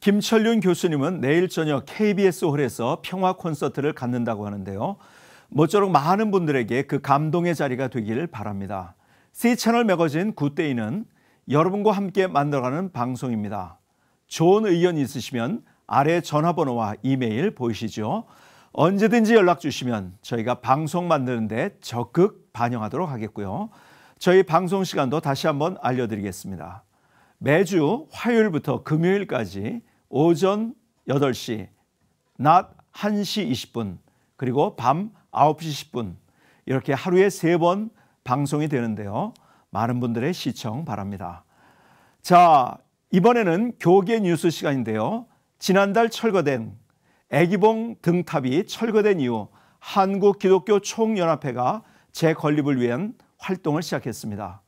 김철윤 교수님은 내일 저녁 KBS 홀에서 평화 콘서트를 갖는다고 하는데요. 모쪼록 많은 분들에게 그 감동의 자리가 되길 바랍니다. C 채널 매거진 굿데이는 여러분과 함께 만들어가는 방송입니다. 좋은 의견 있으시면 아래 전화번호와 이메일 보이시죠? 언제든지 연락 주시면 저희가 방송 만드는데 적극 반영하도록 하겠고요. 저희 방송 시간도 다시 한번 알려드리겠습니다. 매주 화요일부터 금요일까지 오전 8시, 낮 1시 20분, 그리고 밤 9시 10분 이렇게 하루에 세 번 방송이 되는데요. 많은 분들의 시청 바랍니다. 자, 이번에는 교계 뉴스 시간인데요. 지난달 철거된 애기봉 등탑이 철거된 이후 한국 기독교 총연합회가 재건립을 위한 활동을 시작했습니다.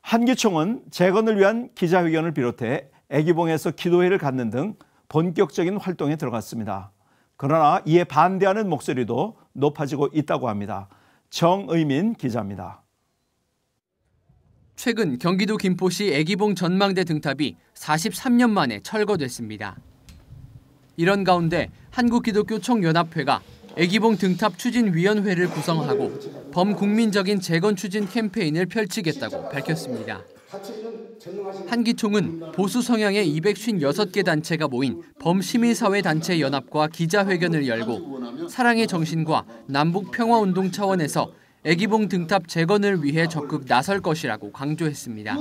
한기총은 재건을 위한 기자회견을 비롯해 애기봉에서 기도회를 갖는 등 본격적인 활동에 들어갔습니다. 그러나 이에 반대하는 목소리도 높아지고 있다고 합니다. 정의민 기자입니다. 최근 경기도 김포시 애기봉 전망대 등탑이 43년 만에 철거됐습니다. 이런 가운데 한국기독교총연합회가 애기봉 등탑 추진위원회를 구성하고 범국민적인 재건 추진 캠페인을 펼치겠다고 밝혔습니다. 한기총은 보수 성향의 256개 단체가 모인 범시민사회단체 연합과 기자회견을 열고 사랑의 정신과 남북평화운동 차원에서 애기봉 등탑 재건을 위해 적극 나설 것이라고 강조했습니다.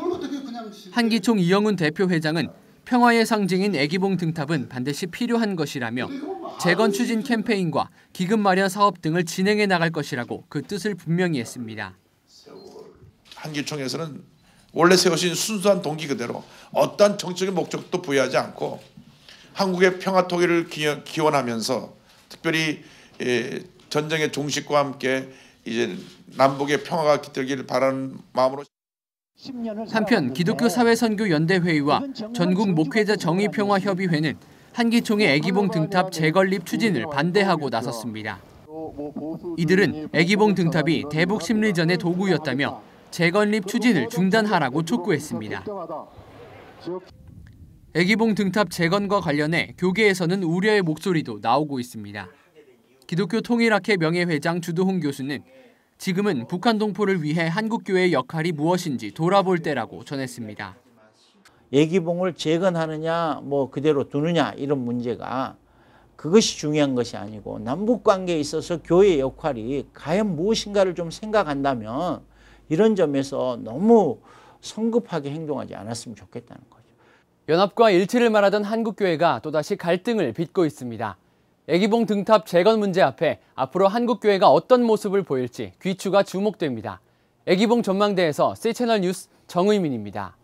한기총 이영훈 대표 회장은 평화의 상징인 애기봉 등탑은 반드시 필요한 것이라며 뭐 재건 추진 캠페인과 기금 마련 사업 등을 진행해 나갈 것이라고 그 뜻을 분명히 했습니다. 한기총에서는 원래 세우신 순수한 동기 그대로 어떠한 정치적인 목적도 부여하지 않고 한국의 평화 통일을 기원하면서 특별히 예, 전쟁의 종식과 함께 이제 남북의 평화가 깃들기를 바라는 마음으로 한편 기독교 사회선교 연대회의와 전국 목회자 정의평화협의회는 한기총의 그 애기봉 등탑 재건립 그 추진을 반대하고 나섰습니다. 뭐 이들은 뭐 애기봉 등탑이 대북 심리전의 도구였다며 재건립 추진을 중단하라고 촉구했습니다. 애기봉 등탑 재건과 관련해 교계에서는 우려의 목소리도 나오고 있습니다. 기독교 통일학회 명예회장 주도홍 교수는 지금은 북한 동포를 위해 한국교회의 역할이 무엇인지 돌아볼 때라고 전했습니다. 애기봉을 재건하느냐 뭐 그대로 두느냐 이런 문제가 그것이 중요한 것이 아니고 남북 관계에 있어서 교회의 역할이 과연 무엇인가를 좀 생각한다면 이런 점에서 너무 성급하게 행동하지 않았으면 좋겠다는 거죠. 연합과 일치를 말하던 한국교회가 또다시 갈등을 빚고 있습니다. 애기봉 등탑 재건 문제 앞에 앞으로 한국교회가 어떤 모습을 보일지 귀추가 주목됩니다. 애기봉 전망대에서 C채널 뉴스 정의민입니다.